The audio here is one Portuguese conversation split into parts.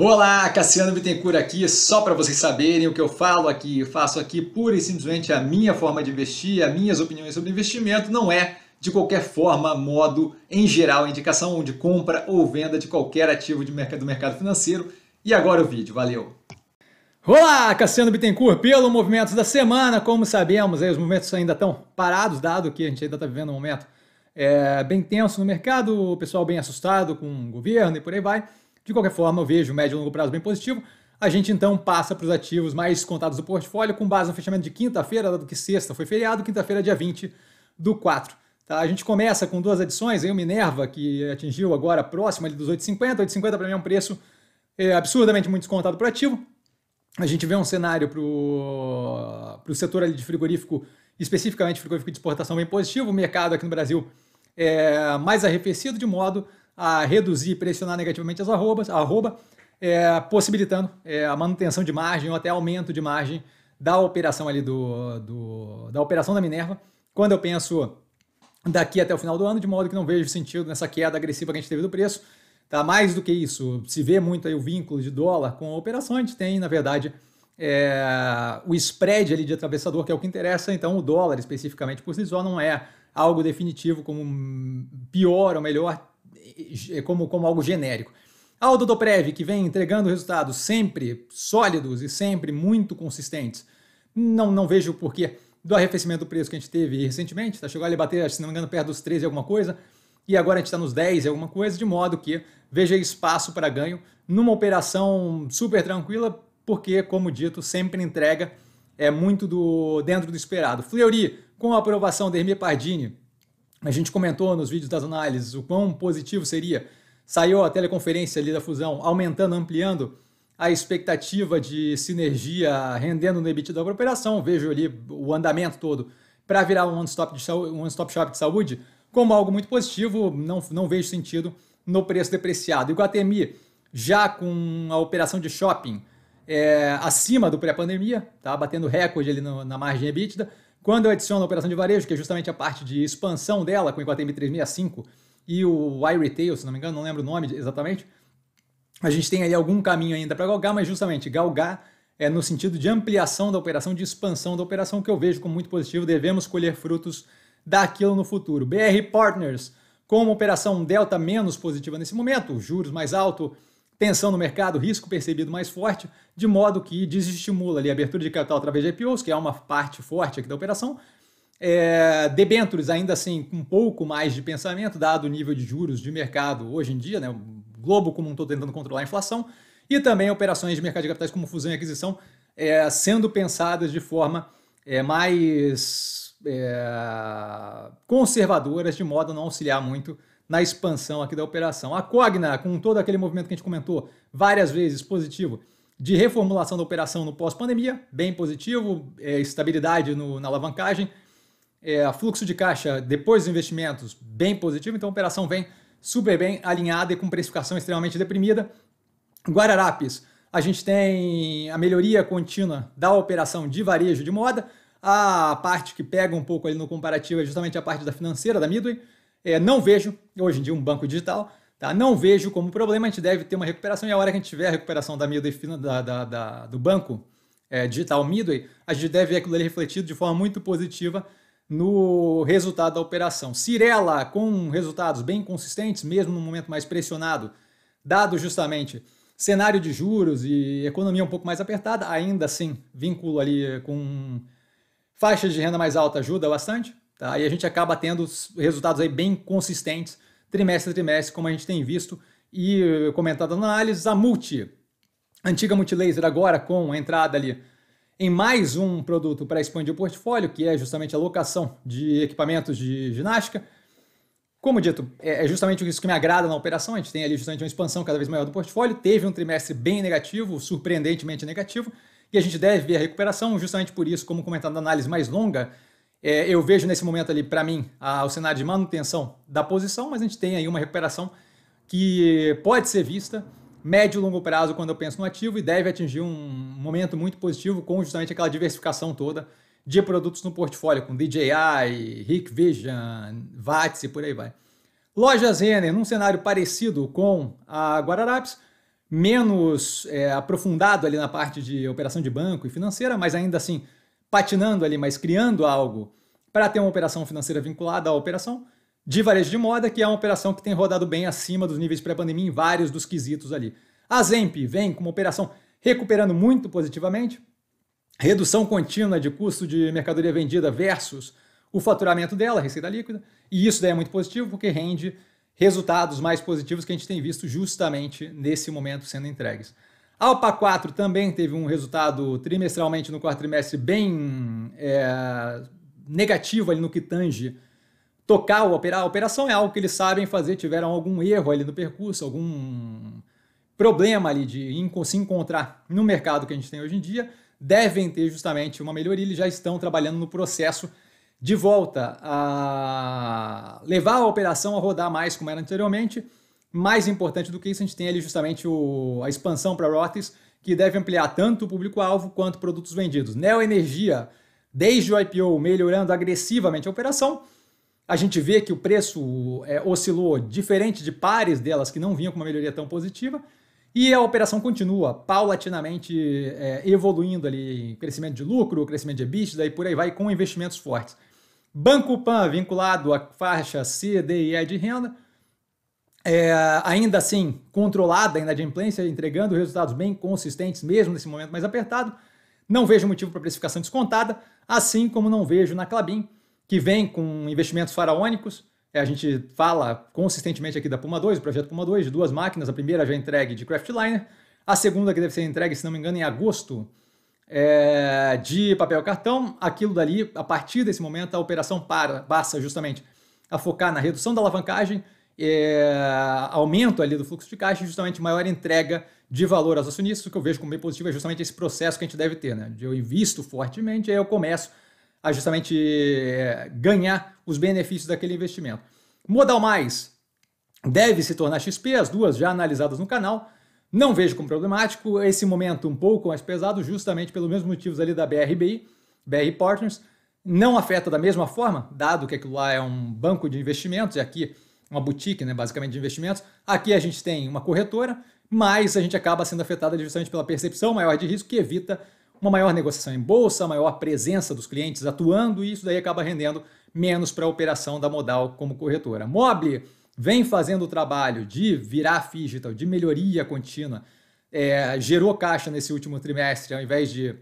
Olá, Cassiano Bittencourt aqui, só para vocês saberem o que eu falo aqui, eu faço aqui pura e simplesmente a minha forma de investir, as minhas opiniões sobre investimento, não é de qualquer forma, modo, em geral, indicação de compra ou venda de qualquer ativo de mercado, do mercado financeiro. E agora o vídeo, valeu! Olá, Cassiano Bittencourt, pelo Movimentos da Semana, como sabemos, aí, os movimentos ainda estão parados, dado que a gente ainda está vivendo um momento é, bem tenso no mercado, o pessoal bem assustado com o governo e por aí vai. De qualquer forma, eu vejo o médio e longo prazo bem positivo. A gente então passa para os ativos mais contados do portfólio, com base no fechamento de quinta-feira, dado que sexta foi feriado, quinta-feira, dia 20 do 4. Tá? A gente começa com duas adições, aí o Minerva, que atingiu agora próximo ali dos 8,50. 8,50 para mim é um preço é, absurdamente muito descontado para o ativo. A gente vê um cenário para o setor ali de frigorífico, especificamente frigorífico de exportação, bem positivo. O mercado aqui no Brasil é mais arrefecido, de modo a reduzir e pressionar negativamente as arrobas, arroba, é, possibilitando é, a manutenção de margem ou até aumento de margem da operação ali do, do, da operação da Minerva. Quando eu penso daqui até o final do ano, de modo que não vejo sentido nessa queda agressiva que a gente teve do preço. Tá? Mais do que isso, se vê muito aí o vínculo de dólar com a operação, a gente tem, na verdade, é, o spread ali de atravessador, que é o que interessa, então o dólar especificamente por si só não é algo definitivo como pior ou melhor, como, como algo genérico. Ao Dodoprev, que vem entregando resultados sempre sólidos e sempre muito consistentes. Não, não vejo o porquê do arrefecimento do preço que a gente teve recentemente, tá? chegou a bater, se não me engano, perto dos 13 alguma coisa, e agora a gente está nos 10 alguma coisa, de modo que veja espaço para ganho numa operação super tranquila, porque, como dito, sempre entrega é muito do dentro do esperado. Fleury, com a aprovação de Hermie Pardini, a gente comentou nos vídeos das análises o quão positivo seria. Saiu a teleconferência ali da fusão, aumentando, ampliando a expectativa de sinergia rendendo no EBITDA da operação. Vejo ali o andamento todo para virar um one-stop um one shop de saúde como algo muito positivo. Não, não vejo sentido no preço depreciado. Iguatemi, já com a operação de shopping é, acima do pré-pandemia, tá batendo recorde ali no, na margem EBITDA quando eu adiciono a operação de varejo, que é justamente a parte de expansão dela com o Iguatemi 365 e o iRetail, se não me engano, não lembro o nome exatamente, a gente tem aí algum caminho ainda para galgar, mas justamente galgar é no sentido de ampliação da operação, de expansão da operação, que eu vejo como muito positivo, devemos colher frutos daquilo no futuro. BR Partners, com uma operação delta menos positiva nesse momento, juros mais alto, tensão no mercado, risco percebido mais forte, de modo que desestimula ali a abertura de capital através de IPOs, que é uma parte forte aqui da operação. É, debentures, ainda assim, com um pouco mais de pensamento, dado o nível de juros de mercado hoje em dia, né, o globo como um todo tentando controlar a inflação, e também operações de mercado de capitais como fusão e aquisição é, sendo pensadas de forma é, mais é, conservadoras, de modo a não auxiliar muito na expansão aqui da operação. A Cogna, com todo aquele movimento que a gente comentou várias vezes, positivo, de reformulação da operação no pós-pandemia, bem positivo, é, estabilidade no, na alavancagem, é, fluxo de caixa depois dos investimentos, bem positivo, então a operação vem super bem alinhada e com precificação extremamente deprimida. Guararapes, a gente tem a melhoria contínua da operação de varejo de moda, a parte que pega um pouco ali no comparativo é justamente a parte da financeira da Midway, é, não vejo, hoje em dia, um banco digital, tá? não vejo como problema, a gente deve ter uma recuperação, e a hora que a gente tiver a recuperação da Midway da, da, da, do banco é, digital Midway, a gente deve ver aquilo ali refletido de forma muito positiva no resultado da operação. Cirela, com resultados bem consistentes, mesmo no momento mais pressionado, dado justamente cenário de juros e economia um pouco mais apertada, ainda assim, vínculo ali com faixas de renda mais alta ajuda bastante. Tá? E a gente acaba tendo resultados aí bem consistentes, trimestre a trimestre, como a gente tem visto e eh, comentado na análise. A Multi, antiga Multilaser, agora com a entrada ali em mais um produto para expandir o portfólio, que é justamente a locação de equipamentos de ginástica. Como dito, é, é justamente isso que me agrada na operação. A gente tem ali justamente uma expansão cada vez maior do portfólio. Teve um trimestre bem negativo, surpreendentemente negativo, e a gente deve ver a recuperação. Justamente por isso, como comentado na análise mais longa, é, eu vejo nesse momento ali, para mim, a, o cenário de manutenção da posição, mas a gente tem aí uma recuperação que pode ser vista médio e longo prazo quando eu penso no ativo e deve atingir um momento muito positivo com justamente aquela diversificação toda de produtos no portfólio, com DJI, Rick Vision, VATS e por aí vai. Lojas Renner, num cenário parecido com a Guararapes, menos é, aprofundado ali na parte de operação de banco e financeira, mas ainda assim patinando ali, mas criando algo para ter uma operação financeira vinculada à operação de varejo de moda, que é uma operação que tem rodado bem acima dos níveis pré-pandemia em vários dos quesitos ali. A Zemp vem com uma operação recuperando muito positivamente, redução contínua de custo de mercadoria vendida versus o faturamento dela, receita líquida, e isso daí é muito positivo porque rende resultados mais positivos que a gente tem visto justamente nesse momento sendo entregues. Alpa 4 também teve um resultado trimestralmente no quarto trimestre bem é, negativo ali no que tange tocar ou operar. A operação é algo que eles sabem fazer, tiveram algum erro ali no percurso, algum problema ali de se encontrar no mercado que a gente tem hoje em dia. Devem ter justamente uma melhoria, eles já estão trabalhando no processo de volta a levar a operação a rodar mais como era anteriormente mais importante do que isso, a gente tem ali justamente o, a expansão para Rothes, que deve ampliar tanto o público-alvo quanto produtos vendidos. Neo Energia, desde o IPO, melhorando agressivamente a operação. A gente vê que o preço é, oscilou diferente de pares delas que não vinham com uma melhoria tão positiva. E a operação continua paulatinamente é, evoluindo ali, crescimento de lucro, crescimento de EBITDA e por aí vai, com investimentos fortes. Banco Pan vinculado à faixa C, D e E de renda, é, ainda assim controlada de inadimplência, entregando resultados bem consistentes mesmo nesse momento mais apertado. Não vejo motivo para precificação descontada, assim como não vejo na Clabin, que vem com investimentos faraônicos. É, a gente fala consistentemente aqui da Puma 2, do projeto Puma 2, de duas máquinas, a primeira já entregue de Craftliner, a segunda que deve ser entregue, se não me engano, em agosto é, de papel cartão. Aquilo dali, a partir desse momento, a operação para, passa justamente a focar na redução da alavancagem, é, aumento ali do fluxo de caixa e justamente maior entrega de valor aos acionistas. O que eu vejo como bem positivo é justamente esse processo que a gente deve ter, né? Eu invisto fortemente, aí eu começo a justamente é, ganhar os benefícios daquele investimento. Modal Mais deve se tornar XP, as duas já analisadas no canal. Não vejo como problemático esse momento um pouco mais pesado, justamente pelos mesmos motivos ali da BRBI, BR Partners. Não afeta da mesma forma, dado que aquilo lá é um banco de investimentos e aqui uma boutique, né, basicamente, de investimentos. Aqui a gente tem uma corretora, mas a gente acaba sendo afetada justamente pela percepção maior de risco que evita uma maior negociação em bolsa, maior presença dos clientes atuando e isso daí acaba rendendo menos para a operação da modal como corretora. Mobile vem fazendo o trabalho de virar digital, de melhoria contínua, é, gerou caixa nesse último trimestre, ao invés de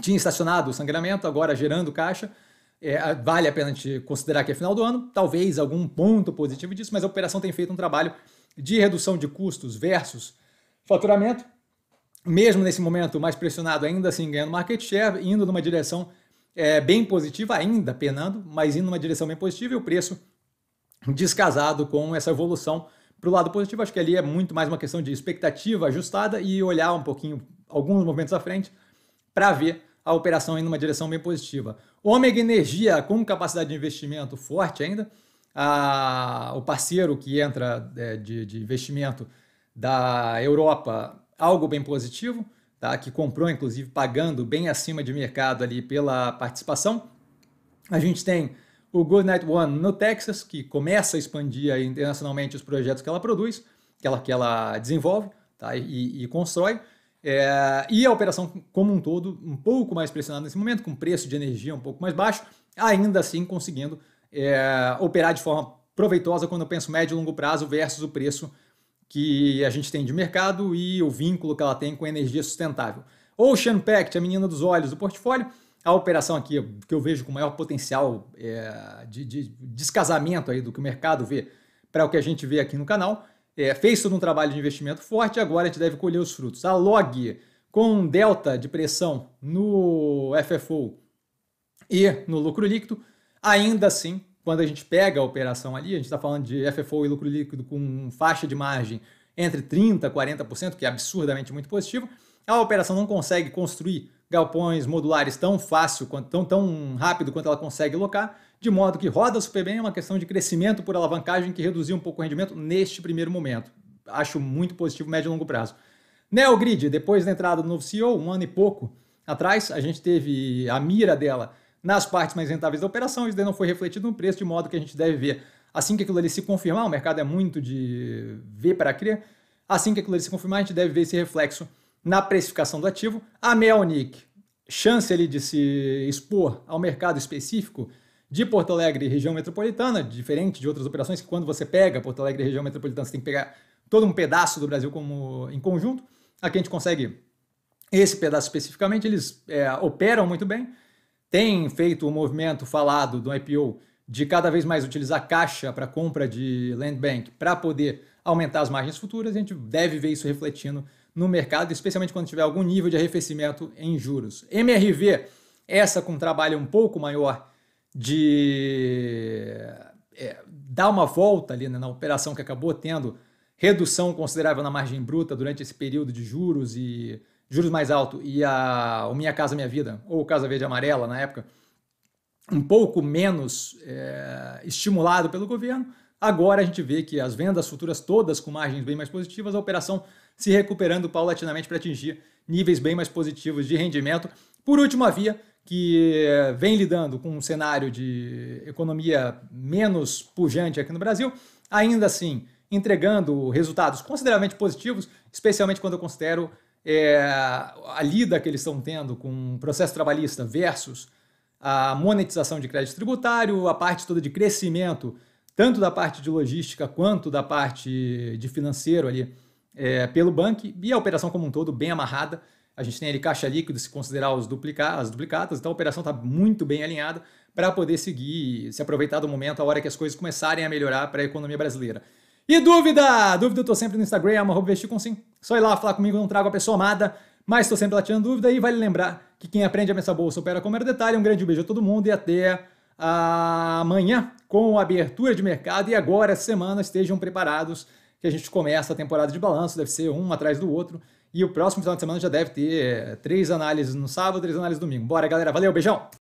tinha estacionado o sangramento, agora gerando caixa é, vale a pena te considerar que é final do ano, talvez algum ponto positivo disso, mas a operação tem feito um trabalho de redução de custos versus faturamento, mesmo nesse momento mais pressionado, ainda assim ganhando market share, indo numa direção é, bem positiva, ainda penando, mas indo numa direção bem positiva e o preço descasado com essa evolução para o lado positivo. Acho que ali é muito mais uma questão de expectativa ajustada e olhar um pouquinho alguns momentos à frente para ver a operação indo numa direção bem positiva. Ômega Energia, com capacidade de investimento forte ainda, a, o parceiro que entra é, de, de, investimento da Europa, algo bem positivo, tá? que comprou, inclusive, pagando bem acima de mercado ali pela participação. A gente tem o Good Night One no Texas, que começa a expandir internacionalmente os projetos que ela produz, que ela, que ela desenvolve tá? e, e constrói. É, e a operação como um todo um pouco mais pressionada nesse momento, com preço de energia um pouco mais baixo, ainda assim conseguindo é, operar de forma proveitosa quando eu penso médio e longo prazo versus o preço que a gente tem de mercado e o vínculo que ela tem com a energia sustentável. Ocean Pact, a menina dos olhos do portfólio, a operação aqui que eu vejo com maior potencial é, de, de descasamento aí do que o mercado vê para o que a gente vê aqui no canal é, fez todo um trabalho de investimento forte e agora a gente deve colher os frutos. A log com um delta de pressão no FFO e no lucro líquido, ainda assim, quando a gente pega a operação ali, a gente está falando de FFO e lucro líquido com faixa de margem entre 30% e 40%, que é absurdamente muito positivo, a operação não consegue construir galpões modulares tão fácil, tão, tão rápido quanto ela consegue locar, de modo que roda super bem, é uma questão de crescimento por alavancagem que reduziu um pouco o rendimento neste primeiro momento. Acho muito positivo médio e longo prazo. Neogrid, depois da entrada do novo CEO, um ano e pouco atrás, a gente teve a mira dela nas partes mais rentáveis da operação, isso daí não foi refletido no preço, de modo que a gente deve ver assim que aquilo ali se confirmar, o mercado é muito de ver para crer, assim que aquilo ali se confirmar, a gente deve ver esse reflexo na precificação do ativo. A Melnick, chance ali de se expor ao mercado específico de Porto Alegre e região metropolitana, diferente de outras operações que quando você pega Porto Alegre e região metropolitana, você tem que pegar todo um pedaço do Brasil como em conjunto. Aqui a gente consegue esse pedaço especificamente, eles é, operam muito bem, têm feito o um movimento falado do IPO de cada vez mais utilizar caixa para compra de land bank para poder aumentar as margens futuras, a gente deve ver isso refletindo no mercado, especialmente quando tiver algum nível de arrefecimento em juros. MRV, essa com trabalho um pouco maior de é, dar uma volta ali né, na operação que acabou tendo redução considerável na margem bruta durante esse período de juros e juros mais alto e a o Minha Casa Minha Vida ou Casa Verde Amarela na época um pouco menos é, estimulado pelo governo Agora a gente vê que as vendas futuras todas com margens bem mais positivas, a operação se recuperando paulatinamente para atingir níveis bem mais positivos de rendimento. Por último, a Via, que eh, vem lidando com um cenário de economia menos pujante aqui no Brasil, ainda assim entregando resultados consideravelmente positivos, especialmente quando eu considero é, a lida que eles estão tendo com o processo trabalhista versus a monetização de crédito tributário, a parte toda de crescimento tanto da parte de logística quanto da parte de financeiro ali é, pelo banco e a operação como um todo bem amarrada. A gente tem ali caixa líquido se considerar os duplica as duplicatas, então a operação está muito bem alinhada para poder seguir, se aproveitar do momento, a hora que as coisas começarem a melhorar para a economia brasileira. E dúvida? Dúvida eu estou sempre no Instagram, com sim Só ir lá falar comigo, não trago a pessoa amada, mas estou sempre lá tirando dúvida e vale lembrar que quem aprende a pensar bolsa opera como era detalhe. Um grande beijo a todo mundo e até amanhã com a abertura de mercado e agora essa semana estejam preparados que a gente começa a temporada de balanço, deve ser um atrás do outro e o próximo final de semana já deve ter eh, três análises no sábado, três análises no domingo. Bora, galera, valeu, beijão.